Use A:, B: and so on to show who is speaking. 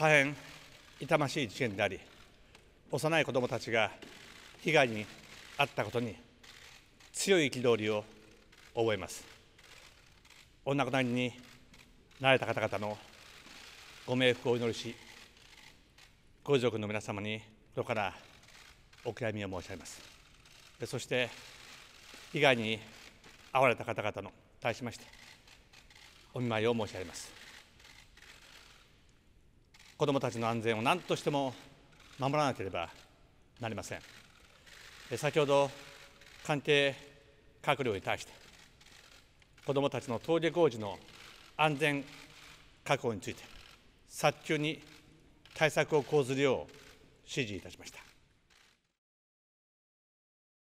A: 大変痛ましい事件であり幼い子どもたちが被害に遭ったことに強い憤りを覚えますお亡くなりになれた方々のご冥福をお祈りしご遺族の皆様に心からお悔やみを申し上げますそして被害に遭われた方々の対しましてお見舞いを申し上げます子どもたちの安全を何としても守らなければなりません先ほど関係閣僚に対して子どもたちの登下校時の安全確保について早急に対策を講ずるよう指示いたしました